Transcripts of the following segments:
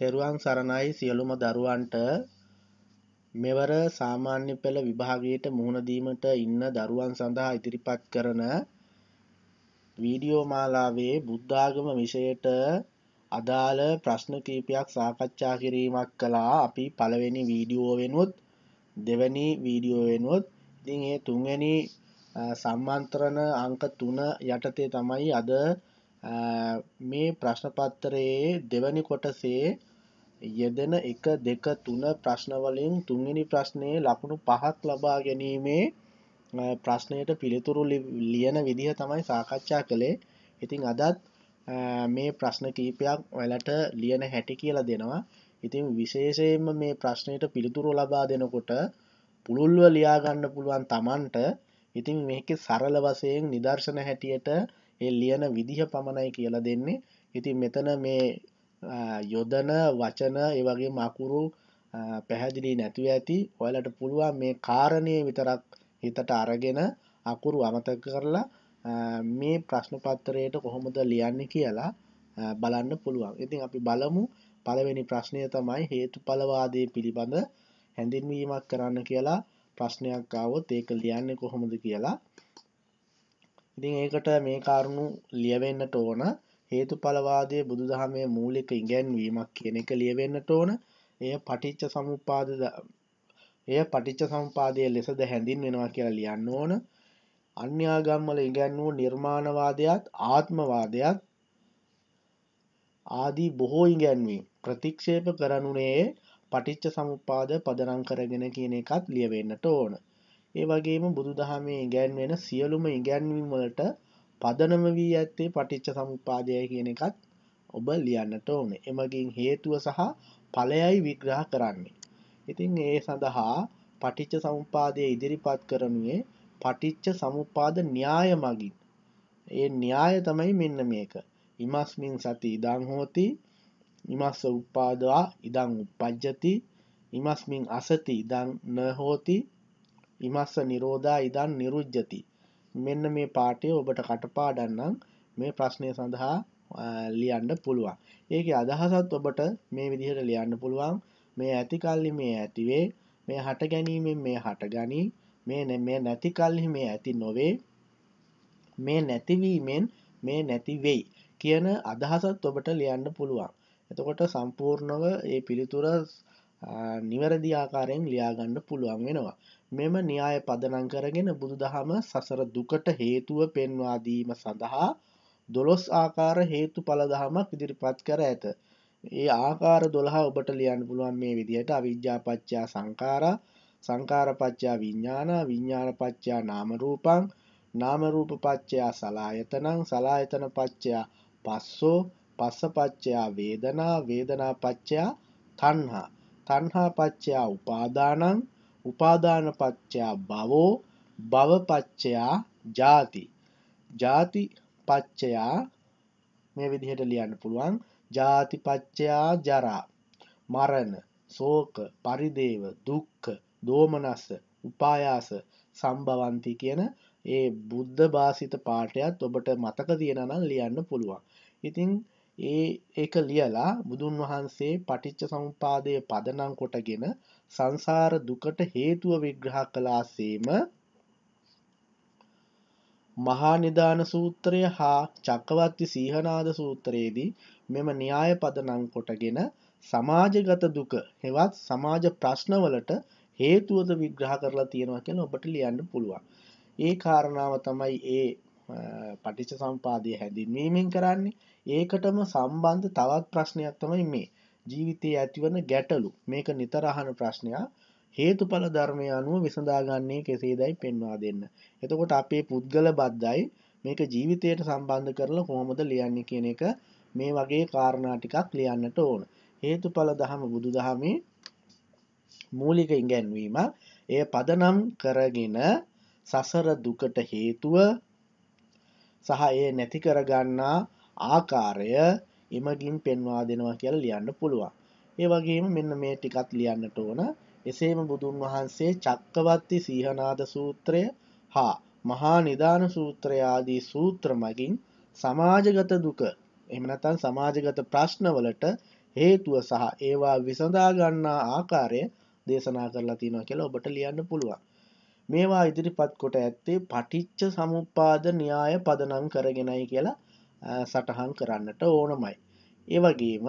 තෙරුවන් සරණයි සියලුම දරුවන්ට මෙවර සාමාන්‍ය පෙළ විභාගයට මුහුණ දීමට ඉන්න දරුවන් සඳහා ඉදිරිපත් කරන වීඩියෝ මාලාවේ බුද්ධාගම විෂයට අදාළ ප්‍රශ්න කීපයක් සාකච්ඡා කිරීමක් කළා අපි පළවෙනි වීඩියෝ වෙනුත් දෙවැනි වීඩියෝ වෙනුත් ඉතින් ඒ තුන්වැනි සම්මන්ත්‍රණ අංක 3 යටතේ තමයි අද මේ ප්‍රශ්න පත්‍රයේ දෙවැනි කොටසේ යෙදෙන එක දෙක තුන ප්‍රශ්නවලින් තුන්වෙනි ප්‍රශ්නයේ ලකුණු පහක් ලබා ගැනීමේ ප්‍රශ්නයට පිළිතුරු ලියන විදිහ තමයි සාකච්ඡා කළේ ඉතිං අදත් මේ ප්‍රශ්න කීපයක් වැලට ලියන හැටි කියලා දෙනවා ඉතින් විශේෂයෙන්ම මේ ප්‍රශ්නයට පිළිතුරු ලබා දෙනකොට පුළුල්ව ලියාගන්න පුළුවන් තමන්ට ඉතින් මේක සරල වසයෙන් නිදර්ශන හැටියට එල් ලියන විදිහ පමණයි කියලා දෙන්නේ ඉතින් මෙතන මේ යොදන වචන ඒවගේ මකුරු පැහැදිලි නැතුව ඇති ඔයාලට පුළුවන් මේ කාරණය විතරක් හිතට අරගෙන අකුරු අමතක කරලා මේ ප්‍රශ්න පත්තරයට කොහොමද ලියන්න කියලා බලන්න පුළුවන් ඉතින් අපි බලමු පළවෙනි ප්‍රශ්නය තමයි හේතු පලවාදය පිළිබඳ හැඳින්වීමක් කරන්න කියලා ප්‍රශ්නයක් ආවොත් ඒක ලියන්න කොහොමද කියලා ඉතින් ඒකට මේ කාරුණු ලියවෙන්නට ඕන හේතුඵලවාදය බුදුදහමේ මූලික ඉගැන්වීමක් කියන එක ලියවෙන්නට ඕන. එය පටිච්ච සමුප්පාද එය පටිච්ච සම්පාදය ලෙසද හැඳින්වෙනවා කියලා ලියන්න ඕන. අන්‍යාගම්වල ඉගැන් වූ නිර්මාණවාදයක්ත් ආත්මවාදයක් ආදී බොහෝ ඉගැන්වීම් ප්‍රතික්ෂේප කරනුනේ පටිච්ච සමුපාද පදනම් කරගෙන කියන එකත් ලියවෙන්නට ඕන. ඒ වගේම බුදුදහමේ ඉගැන්වෙන සියලුම ඉගැන්වීම් වලට පදනම වී ඇත්තේ පටිච්ච සමුපාදය කියන එකත් ඔබ ලියන්නට ඕනේ. එමගින් හේතුව සහ ඵලයයි විග්‍රහ කරන්නේ. ඉතින් ඒ සඳහා පටිච්ච සමුපාදය ඉදිරිපත් කරනුයේ පටිච්ච සමුපාද න්‍යාය මගින්. ඒ න්‍යාය තමයි මෙන්න මේක. ඉමස්මින් සති ඉදං හෝති ඉමස්ස උපාදවා ඉදං උපජ්ජති ඉමස්මින් අසති ඉදං න හෝති ඉමස්ස නිරෝධා ඉදං නිරුජ්ජති මෙන්න මේ පාටය ඔබට කටපාඩන්නම් මේ ප්‍රශ්නය සඳහා ලියන්න පුළුවන්. ඒක අදහසත් ඔබට මේ විදිහට ලියන්න පුළුවන් මේ ඇතිකල්ලි මේ ඇතිවේ මේ හට ගැනීමෙන් මේ හට ගනී මේ මේ නැතිකල්හි මේ ඇති නොවේ මේ නැතිවීමෙන් මේ නැතිවෙයි කියන අදහසත් ඔබට ලියන්න පුළුවන්. එතකොට සම්පූර්ණව ඒ පිළිතුර නිවැරදි ආකාරයෙන් ලියාගන්න පුළුවන් වෙනවා. මෙම න්‍යාය පදනං කරගෙන බුදුදහම සසර දුකට හේතුව පෙන්වාදීම සඳහා දොළොස් ආකාර හේතු පලදහමක් ඉදිරිපත් කර ඇත. ඒ ආකාර දොළහ ඔබට ලියන් පුළුවන් මේ විදිහයට අවිද්‍යාපච්චා සංකාර සංකාරපච්චා විඤ්ඥාන විඤ්ඥානපච්චා නාමරූපං නාමරූපපච්චයා සලායතනං සලායතන පච්චයා පස්සෝ පස්සපච්චයා වේදනා වේදනාපච්චයා තන්හා තන්හාපච්චයා උපාදානං උපාදානපච්චයා බවෝ භවපච්චයා ජාති. ජාති පච්චයා මේ විදිහට ලියන්න පුළුවන් ජාති පච්චයා ජරා මරණ ශෝක පරිදේව දුක්ඛ දෝමනස්ස උපායාස සම්භවಂತಿ කියන ඒ බුද්ධ භාසිත පාඩයත් ඔබට මතක තියෙනවා නම් ලියන්න පුළුවන්. ඉතින් ඒ ඒක ලියලා බුදුන් වහන්සේ පටිච්ච සමුපාදය පදනම් කොටගෙන සංසාර දුකට හේතුව විග්‍රහ කලාසේම මහා නිදාන සූත්‍රය හා චක්කවත්ති සීහනාද සූත්‍රයේදී මෙම න්‍යාය පදනම් කොටගෙන සමාජගත දුක හෙවත් සමාජ ප්‍රශ්නවලට හේතුවද විග්‍රහ කරලා තියෙනවා කියලා ඔබට ලියන්න පුළුවන්. ඒ කාරණාව තමයි ඒ පටිච්ච සම්පාදය හැඳින්වීමෙන් කරන්නේ. ඒකටම සම්බන්ධ තවත් ප්‍රශ්නයක් තමයි මේ ජීවිතයේ ඇතිවන ගැටලු මේක නිතරහන ප්‍රශ්නයක් හේතුඵල ධර්මය අනුව විසඳාගන්නේ කෙසේදයි පෙන්වා දෙන්න. එතකොට අපේ පුද්ගල බද්ධයි මේක ජීවිතයට සම්බන්ධ කරලා කොහොමද ලියන්නේ කියන එක මේ වගේ කාරණා ටිකක් ලියන්නට ඕන. හේතුඵල දහම බුදුදහමේ මූලික ඉගැන්වීම එය පදනම් කරගෙන සසර දුකට හේතුව සහ එය නැති කරගන්නා ආකාරය ඉමගින් පෙන්වා දෙනවා කියලා ලියන්න පුළුවන්. ඒ වගේම මෙන්න මේ ටිකත් ලියන්නට ඕන. එසේම බුදුන් වහන්සේ චක්කවත්ති සීහනාද සූත්‍රය හා මහා නිදාන සූත්‍රය ආදී සූත්‍ර මගින් සමාජගත දුක එහෙම නැත්නම් සමාජගත ප්‍රශ්නවලට හේතුව සහ ඒවා විසඳා ගන්නා ආකාරය දේශනා කරලා තියෙනවා කියලා ඔබට ලියන්න පුළුවන්. මේවා ඉදිරිපත් කොට ඇත්තේ පටිච්ච සමුප්පාද න්‍යාය පදනම් කරගෙනයි කියලා සටහන් කරන්නට ඕනමයි. ඒවගේම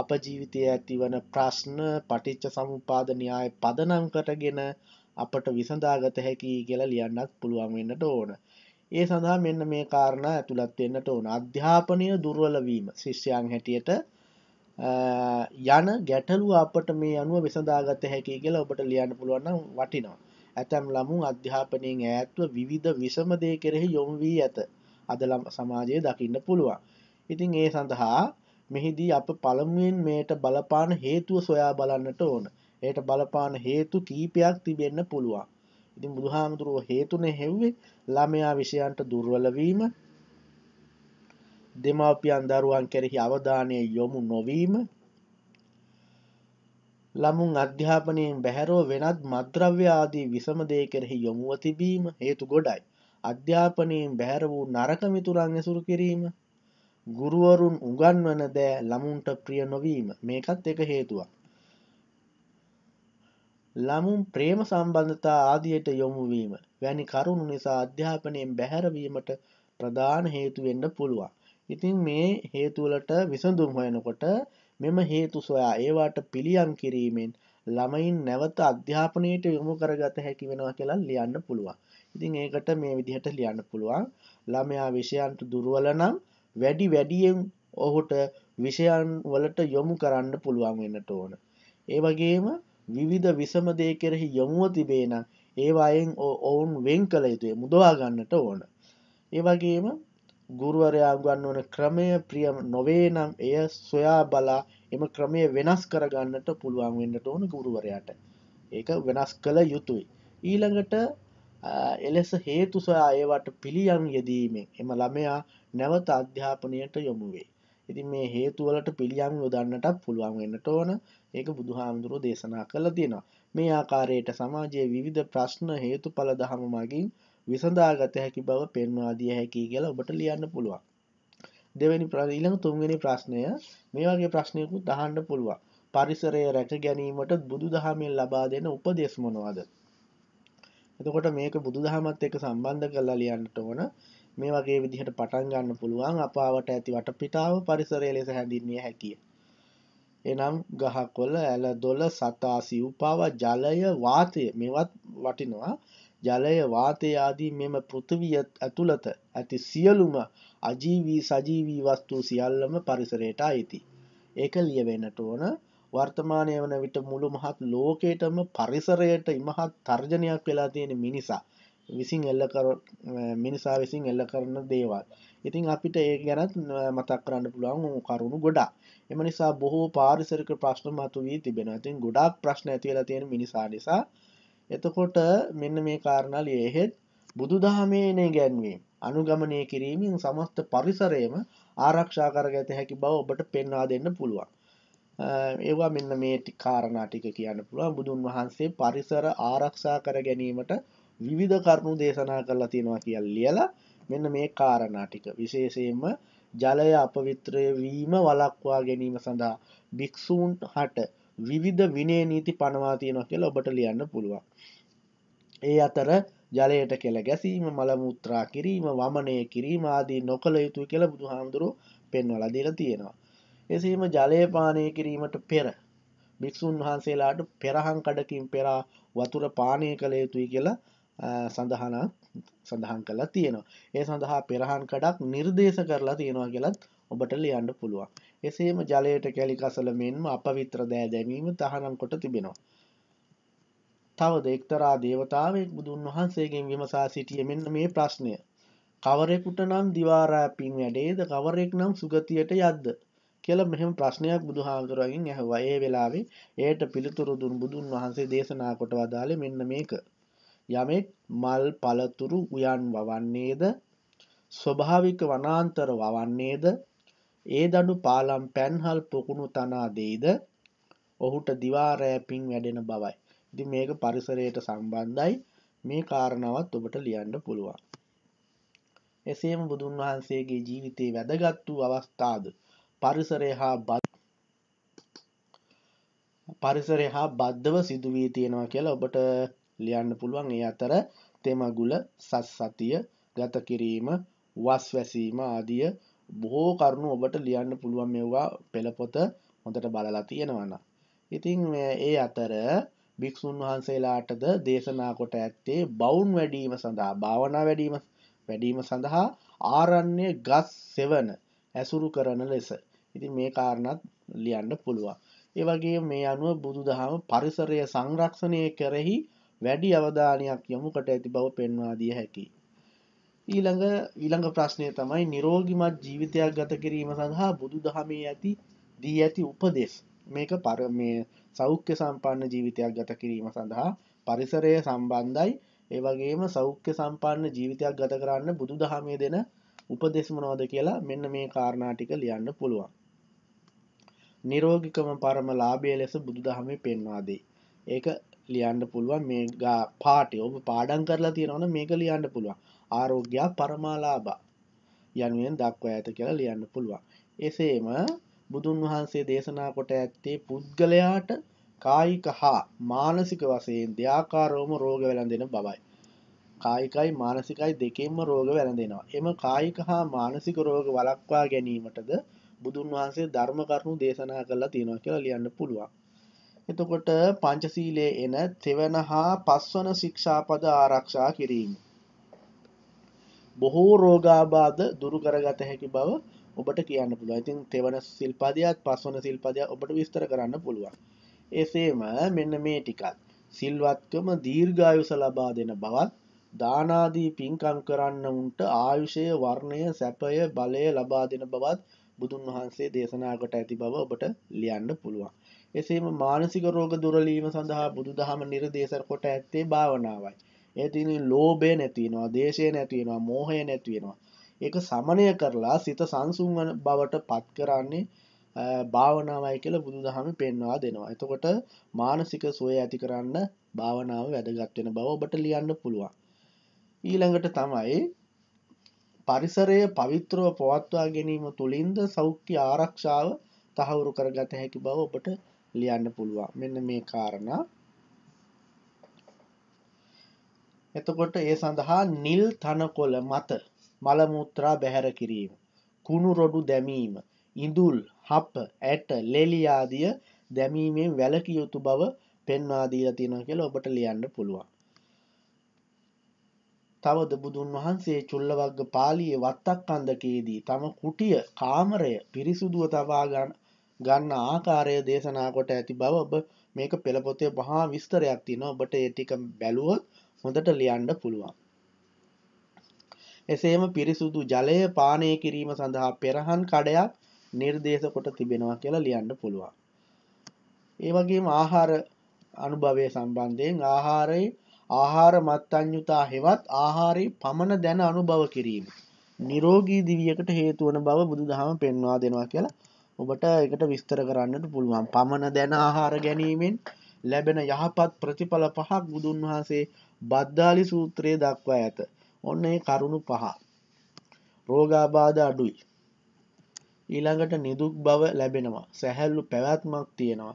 අප ජීවිතය ඇතිවන ප්‍රශ්න පටිච්ච සමුපාදනයාය පදනංකටගෙන අපට විසඳාගත හැකි කියලා ලියන්නත් පුළුවන්වෙන්නට ඕන. ඒ සඳහා මෙන්න මේ කාරණ ඇතුළත්වෙන්නට ඕන අධ්‍යාපනය දුර්වලවීම ශිෂ්‍යයන් හැටියට යන ගැටලු අපට මේ අනුව විසඳාගත හැකි කියලා ඔබට ලියන්න පුළුවන්න වටිනවා. ඇතැම් ළමුන් අධ්‍යාපනයෙන් ඇත්ව විධ විසමදය කෙරෙහි යොම් වී ඇත. අද සමාජයේ දකින්න පුළුවන්. ඉතින් ඒ සඳහා මෙහිදී අප පළමුුවෙන් මේට බලපාන හේතුව සොයා බලන්නට ඕන. එයට බලපාන හේතු කීපයක් තිබෙන්න පුළුවන්. ඉතින් බුදුහාමුදුරුව හේතුන හෙව්වේ ළමයා විෂයන්ට දුර්වලවීම දෙමාපියන් දරුවන් කෙරෙහි අවධානය යොමු නොවීම ළමුන් අධ්‍යාපනයෙන් බැහැරෝ වෙනත් මද්‍රව්‍ය ආදී විසම දේ කෙරෙහි යොමුව තිබීම හේතු ගොඩයි. අධ්‍යාපනයෙන් බැහැර වූ නරක මිතුරන් ඇසුරු කිරීම ගුරුවරුන් උගන්වන දෑ ළමුන්ට ප්‍රිය නොවීම මේකත් එක හේතුවක්. ළමුන් ප්‍රේම සම්බන්ධතා ආදියට යොමුවීම වැනි කරුණු නිසා අධ්‍යාපනයෙන් බැහැරවීමට ප්‍රධාන හේතුවෙන්ඩ පුළුවන්. ඉතින් මේ හේතුවලට විසඳුම් හොයනකොට මෙම හේතු සොයා ඒවාට පිළියම් කිරීමෙන් ළමයින් නැවත අධ්‍යාපනයට යොමු කරගත හැකි වෙනවා කියලා ලියන්න පුළුවන්. ඉතින් ඒකට මේ විදිහට ලියන්න පුළුවන් ළමයා විෂයන්ට දුර්වල නම් වැඩි වැඩියෙන් ඔහුට විෂයන් වලට යොමු කරන්න පුළුවන් වෙන්නට ඕන. ඒ වගේම විවිධ විසමදය කෙරෙහි යොමුව තිබේන ඒවායෙන් ඔවුන් වෙන් කළ යුතුය මුදවාගන්නට ඕන. ඒවගේම ගුරුවරයාගන්න ඕන ක්‍රමය ප්‍රියම නොවේ නම් එය සොයා බලා එම ක්‍රමය වෙනස් කරගන්නට පුළුවන් වෙන්නට ඕන ගුරුවරයාට ඒක වෙනස් කළ යුතුයි. ඊළඟට එලෙස හේතු සොයා ඒවට පිළියම් යෙදීමෙන් එම ළමයා නැවත අධ්‍යාපනයට යොමු වෙයි. ඉතින් මේ හේතුවලට පිළියම් යොදන්නටත් පුළුවන් වෙන්නට ඕන ඒක බුදුහාමුදුරුව දේශනා කළ තියෙනවා. මේ ආකාරයට සමාජයේ විවිධ ප්‍රශ්න හේතුඵල දහම මගින් විසඳාගත හැකි බව පෙන්වා දිය හැකි කියලා ඔබට ලියන්න පුළුවන්. දෙවැනි ඊළඟ තුන්වෙනි ප්‍රශ්නය මේ වගේ ප්‍රශ්නයකුත් අහන්න පුළුවන්. පරිසරය රැක ගැනීමට බුදුදහමෙන් ලබා දෙන උපදෙස් මොනවාද? එතකොට මේක බුදු දහමත් එක සම්බන්ධ කරලා ලියන්නට ඕන මේ වගේ විදිහට පටන් ගන්න පුළුවන් අපාවට ඇති වටපිටාව පරිසරය ලෙස හැඳින්විය හැකිය. එනම් ගහකොළ ඇල දොළ සතා සිව්පාව ජලය වාතය මේවත් වටිනවා ජලය වාතය ආදී මෙම පෘථිවිය ඇතුළත ඇති සියලුම අජීවී සජීවී වස්තු සියල්ලම පරිසරයට අයිති. ඒක ලියවෙන්නට ඕන වර්තමානය වන විට මුළු මහත් ලෝකයටම පරිසරයට ඉමහත් තර්ජනයක් වෙලා තියෙන මිනිසා විසින් එල්ල මිනිසා විසින් එල්ල කරන දේවල් ඉතින් අපිට ඒ ගැනත් මතක් කරන්න පුළුවන් කරුණු ගොඩා එම නිසා බොහෝ පාරිසරික ප්‍රශ්න මතු වී තිබෙන ඇතින් ගොඩක් ප්‍රශ්න ඇතිවෙලා තියෙන මිනිසා නිසා එතකොට මෙන්න මේ කාරණල් එහෙත් බුදුදහමේනය ගැන්වීම අනුගමනය කිරීමෙන් සමස්ත පරිසරයම ආරක්ෂා කර ගත හැකි බව ඔබට පෙන්වා දෙන්න පුළුවන් ඒවා මෙන්න මේ කාරණා ටික කියන්න පුළුවන් බුදුන් වහන්සේ පරිසර ආරක්ෂා කර ගැනීමට විවිධ කරුණු දේශනා කරලා තියෙනවා කියලා ලියලා මෙන්න මේ කාරණා ටික විශේෂයෙන්ම ජලය අපවිත්‍රය වීම වළක්වා ගැනීම සඳහා භික්ෂූන් හට විවිධ විනය නීති පනවා තියෙනවා කියලා ඔබට ලියන්න පුළුවන්. ඒ අතර ජලයට කෙළ ගැසීම මළමුත්‍රා කිරීම වමනය කිරීම ආදී නොකළ යුතු කෙළ බුදු හාමුදුරුව පෙන්වල දීලා තියෙනවා. එසේම ජලය පානය කිරීමට පෙර භික්‍ෂූන් වහන්සේලාට පෙරහං කඩකින් පෙරා වතුර පානය කළ යුතුයි කියලා සඳහන සඳහන් කලා තියෙනවා ඒ සඳහා පෙරහන් කඩක් නිර්දේශ කරලා තියෙනවා කියලත් ඔබට ලියන්න පුළුවන්. එසේම ජලයට කැලිකසල මෙන්ම අපවිත්‍ර දෑ දැමීම තහනම් කොට තිබෙනවා. තවද එක්තරා දේවතාවෙක් බුදුන් වහන්සේගෙන් විමසා සිටිය මෙන්න මේ ප්‍රශ්නය. කවරෙකුට නම් දිවාරා පින් වැඩේද කවරෙක් නම් සුගතියට යද්ද. කියල මෙහම ප්‍රශ්නයක් බුදුහාමුදුරුවගින් ඇහවා ඒ වෙලාවේ ඒයට පිළිතුරු දුන් බුදුන් වහන්සේ දේශනා කොට වදාළ මෙන්න මේක. යමෙක් මල් පලතුරු උයන් වවන්නේද ස්වභාවික වනාන්තර වවන්නේද ඒ දඩු පාලම් පැන්හල් පොකුණු තනා දෙයිද ඔහුට දිවාරෑපින් වැඩෙන බවයි. ඉති මේක පරිසරයට සම්බන්ධයි මේ කාරණවත් ඔබට ලියන්න පුළුවන්. එසේම බුදුන් වහන්සේගේ ජීවිතයේ වැදගත් වූ අවස්ථාද පරිසරය හා බත් පරිසරය හා බද්ධව සිදුවී තියෙනවා කියලා ඔබට ලියන්න පුළුවන් ඒ අතර තෙමගුල සස්සතිය ගත කිරීම වස් වැසීම ආදිය බොහෝ කරුණු ඔබට ලියන්න පුළුවන් මෙවා පෙළපොත හොඳට බලලා තියෙනවන. ඉතිං ඒ අතර භික්‍ෂූන් වහන්සේලාටද දේශනා කොට ඇත්තේ බෞන් වැඩීම සඳහා භාවනා වැඩීම වැඩීම සඳහා ආරන්නේ ගස් සෙවන ඇසුරු කරන ලෙස ඉතින් මේ කාරණත් ලියන්න පුළුවන්. ඒවගේ මේ අනුව බුදු දහම පරිසරය සංරක්ෂණය කෙරෙහි වැඩි අවධානයක් යොමුකට ඇති බව පෙන්වාදිය හැකි. ඊළඟ ඊළඟ ප්‍රශ්නය තමයි නිරෝගිමත් ජීවිතයක් ගත කිරීම සඳහා බුදු දහමේ ඇති දී ඇති උපදෙස් මේක පර මේ සෞඛ්‍ය සම්පන්න ජීවිතයක් ගත කිරීම සඳහා පරිසරය සම්බන්ධයි ඒවගේම සෞඛ්‍ය සම්පන්න ජීවිතයක් ගත කරන්න බුදු දහමේ දෙන උපදෙස්මනෝද කියලා මෙන්න මේ කාරණාටික ලියන්න පුළුවන් නිරෝගිකම පරම ලාභය ලෙස බුදුදහමේ පෙන්වා දෙයි. ඒක ලියන්න පුළුවන් මේ පාටි ඔබ පාඩම් කරලා තියෙනවන මේක ලියන්න පුළුවන්. ආරෝග්‍යයා පරමාලාභා යනුවෙන් දක්වා ඇත කියලා ලියන්න පුළුවන්. එසේම බුදුන් වහන්සේ දේශනා කොට ඇත්තේ පුද්ගලයාට කායික හා මානසික වශයෙන් දෙයාකාරෝම රෝග වැළඳෙන බවයි. කායිකයි මානසිකයි දෙකෙන්ම රෝග වැළඳෙනවා. එම කායික හා මානසික රෝග වළක්වා ගැනීමටද බුදුන් වහන්සේ ධර්ම කරුණු දේශනා කරලා තියෙනවා කියලා ලියන්න පුළුවන්. එතකොට පංචශීලයේ එන තෙවන හා පස්වන ශික්ෂාපද ආරක්ෂා කිරීම. බොහෝ රෝගාබාධ දුරු කරගත හැකි බව ඔබට කියන්න පුළුවන්. ඉතින් තෙවන සිල්පදයත් පස්වන සිල්පදය ඔබට විස්තර කරන්න පුළුවන්. එසේම මෙන්න මේ ටිකත් සිල්වත්කම දීර්ඝායුෂ ලබා දෙන බවත් දානාදී පින්කම් කරන්නවුන්ට ආයුෂය වර්ණය සැපය බලය ලබා දෙන බවත් බුදුන් වහන්සේ දේශනාකට ඇති බව ඔබට ලියන්න පුළුවන්. එසේම මානසික රෝග දුරලීම සඳහා බුදු දහම නිර්දේශර කොට ඇත්තේ භාවනාවයි. ඒතිනින් ලෝබය නැතිනවා දේශය නැතිවෙනවා මෝහය නැතිවෙනවා. ඒක සමනය කරලා සිත සංසුන්වන බවට පත් කරන්නේ භාවනාවයි කියල බුදු දහම පෙන්වා දෙනවා. එතකොට මානසික සුවය ඇති කරන්න භාවනාව වැදගත්වෙන බව ඔබට ලියන්න පුළුවන්. ඊළඟට තමයි පරිසරය පවිත්‍රව පවත්වා ගැනීම තුළින්ද සෞඛ්‍ය ආරක්ෂාව තහවුරු කරගත හැකි බව ඔබට ලියන්න පුළුවන් මෙන්න මේ කාරණා එතකොට ඒ සඳහා නිල් තනකොළ මත මලමුත්‍රා බැහැර කිරීම කුණු රොඩු දැමීම ඉඳුල් හප ඇට ලෙලියාදිය දැමීමෙන් වැලකියයුතු බව පෙන්වාදීල තියෙන කියල ඔබට ලියන්න පුළුවන් තවද බුදුන් වහන්සේ චුල්ලවග්ග පාලියේ වත්තක්කන්දකයේදී තම කුටිය කාමරය පිරිසුදුව තබා ගන්න ආකාරය දේශනා කොට ඇති බව ඔබ මේක පෙළපොතේ වහා විස්තරයක් තියෙනවා ඔබට ඒ ටික බැලුවොත් හොඳට ලියන්න පුළුවන්. එසේම පිරිසුදු ජලය පානය කිරීම සඳහා පෙරහන් කඩයක් නිර්දේශ කොට තිබෙනවා කියලා ලියන්න පුළුවන්. ඒ වගේම ආහාර අනුභවය සම්බන්ධයෙන් ආහාරයේ ආහාර මත්තඥුතා හෙවත් ආහාරයේ පමණ දැන අනුභව කිරීම. නිරෝගී දිවියකට හේතුවන බව බුදු දහම පෙන්වා දෙනවා කියලා ඔබට එකට විස්තර කරන්නට පුළුවන් පමණ දැන ආහාර ගැනීමෙන් ලැබෙන යහපත් ප්‍රතිඵල පහක් බුදුන් වහන්සේ බද්ධාලි සූත්‍රයේ දක්වා ඇත. ඔන්න ඒ කරුණු පහ. රෝගාබාධ අඩුයි. ඊළඟට නිදුක් බව ලැබෙනවා. සැහැල්ලු පැවැත්මක් තියෙනවා.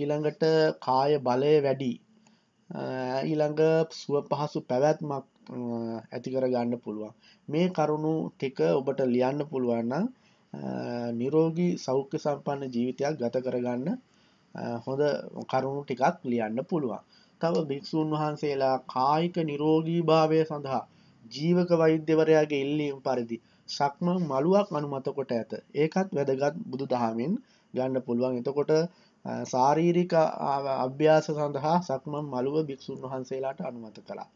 ඊළඟට කාය බලය වැඩි ඊළඟ සුව පහසු පැවැත්මක් ඇතිකර ගන්න පුළුවන් මේ කරුණු ටික ඔබට ලියන්න පුළුවන්න නිරෝගී සෞඛ්‍ය සම්පන්න ජීවිතයක් ගත කරගන්න හොඳ කරුණු ටිකක් ලියන්න පුළුවන් තව භික්‍ෂූන් වහන්සේලා කායික නිරෝගී භාවය සඳහා ජීවක වෛද්‍යවරයාගේ ඉල්ලීම් පරිදි සක්ම මළුවක් අනුමතකොට ඇත ඒකත් වැදගත් බුදු දහමින් ගන්න පුළුවන් එතකොට සාරීරික අභ්‍යාස සඳහා සක්මන් මළුව භික්‍ෂූන් වහන්සේලාට අනුමත කළා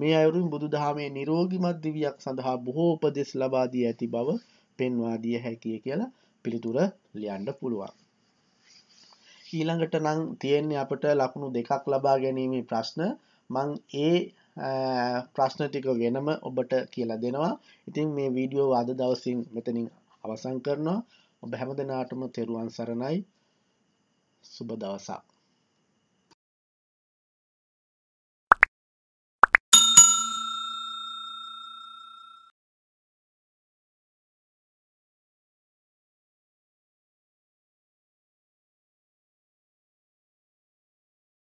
මේ අයුරුන් බුදු දහමේ නිරෝගිමත් දිවියක් සඳහා බොහෝ උපදෙස් ලබාදී ඇති බව පෙන්වා දිය හැකිය කියලා පිළිතුර ලියන්න පුළුවන් ඊළඟට නං තියෙන්නේ අපට ලකුණු දෙකක් ලබා ගැනීම ප්‍රශ්න මං ඒ ප්‍රශ්න ටික වෙනම ඔබට කියලා දෙනවා ඉතින් මේ වීඩියෝ අද දවසින් මෙතනින් අවසන් කරනවා ඔබ හැම දෙනාටම තෙරුවන් සරණයි සුබ දවසක්